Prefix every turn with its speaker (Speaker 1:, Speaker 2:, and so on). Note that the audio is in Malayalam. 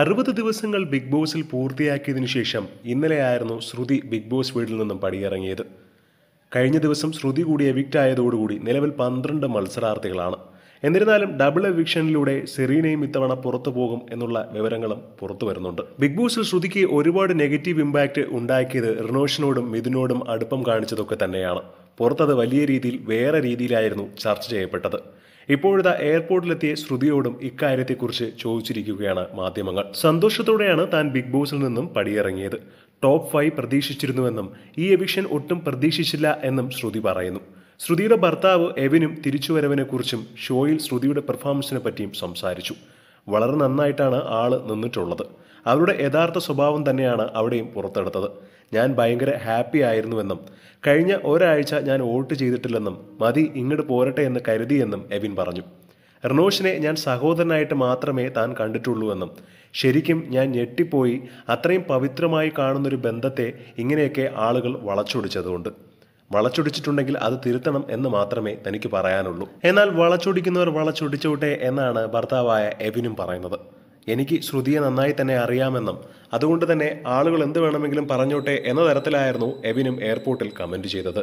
Speaker 1: അറുപത് ദിവസങ്ങൾ ബിഗ് ബോസിൽ പൂർത്തിയാക്കിയതിനു ശേഷം ഇന്നലെയായിരുന്നു ശ്രുതി ബിഗ് ബോസ് വീട്ടിൽ നിന്നും പടിയിറങ്ങിയത് കഴിഞ്ഞ ദിവസം ശ്രുതി കൂടി എവിക്റ്റ് ആയതോടുകൂടി നിലവിൽ പന്ത്രണ്ട് മത്സരാർത്ഥികളാണ് എന്നിരുന്നാലും ഡബിൾ എവിക്ഷനിലൂടെ സെറീനയും ഇത്തവണ പുറത്തു പോകും എന്നുള്ള വിവരങ്ങളും പുറത്തു വരുന്നുണ്ട് ബിഗ് ബോസിൽ ശ്രുതിക്ക് ഒരുപാട് നെഗറ്റീവ് ഇമ്പാക്റ്റ് ഉണ്ടാക്കിയത് റിനോഷിനോടും മിഥുനോടും അടുപ്പം കാണിച്ചതൊക്കെ തന്നെയാണ് പുറത്തത് വലിയ രീതിയിൽ വേറെ രീതിയിലായിരുന്നു ചർച്ച ചെയ്യപ്പെട്ടത് ഇപ്പോഴത്തെ എയർപോർട്ടിലെത്തിയ ശ്രുതിയോടും ഇക്കാര്യത്തെക്കുറിച്ച് ചോദിച്ചിരിക്കുകയാണ് മാധ്യമങ്ങൾ സന്തോഷത്തോടെയാണ് താൻ ബിഗ് ബോസിൽ നിന്നും പടിയിറങ്ങിയത് ടോപ്പ് ഫൈവ് പ്രതീക്ഷിച്ചിരുന്നുവെന്നും ഈ എവിഷൻ ഒട്ടും പ്രതീക്ഷിച്ചില്ല എന്നും ശ്രുതി പറയുന്നു ശ്രുതിയുടെ ഭർത്താവ് എവിനും തിരിച്ചുവരവിനെക്കുറിച്ചും ഷോയിൽ ശ്രുതിയുടെ പെർഫോമൻസിനെ പറ്റിയും സംസാരിച്ചു വളരെ നന്നായിട്ടാണ് ആള് നിന്നിട്ടുള്ളത് അവരുടെ യഥാർത്ഥ സ്വഭാവം തന്നെയാണ് അവിടെയും പുറത്തെടുത്തത് ഞാൻ ഭയങ്കര ഹാപ്പി ആയിരുന്നുവെന്നും കഴിഞ്ഞ ഒരാഴ്ച ഞാൻ വോട്ട് ചെയ്തിട്ടില്ലെന്നും മതി ഇങ്ങോട്ട് പോരട്ടെ എന്ന് കരുതിയെന്നും എബിൻ പറഞ്ഞു റനോഷിനെ ഞാൻ സഹോദരനായിട്ട് മാത്രമേ താൻ കണ്ടിട്ടുള്ളൂവെന്നും ശരിക്കും ഞാൻ ഞെട്ടിപ്പോയി അത്രയും പവിത്രമായി കാണുന്നൊരു ബന്ധത്തെ ഇങ്ങനെയൊക്കെ ആളുകൾ വളച്ചൊടിച്ചതുകൊണ്ട് വളച്ചൊടിച്ചിട്ടുണ്ടെങ്കിൽ അത് തിരുത്തണം എന്ന് മാത്രമേ തനിക്ക് പറയാനുള്ളൂ എന്നാൽ വളച്ചൊടിക്കുന്നവർ വളച്ചൊടിച്ചോട്ടെ എന്നാണ് ഭർത്താവായ എബിനും പറയുന്നത് എനിക്ക് ശ്രുതിയെ നന്നായി തന്നെ അറിയാമെന്നും അതുകൊണ്ട് തന്നെ ആളുകൾ എന്ത് വേണമെങ്കിലും പറഞ്ഞോട്ടെ എന്ന തരത്തിലായിരുന്നു എബിനും എയർപോർട്ടിൽ കമൻറ്റ് ചെയ്തത്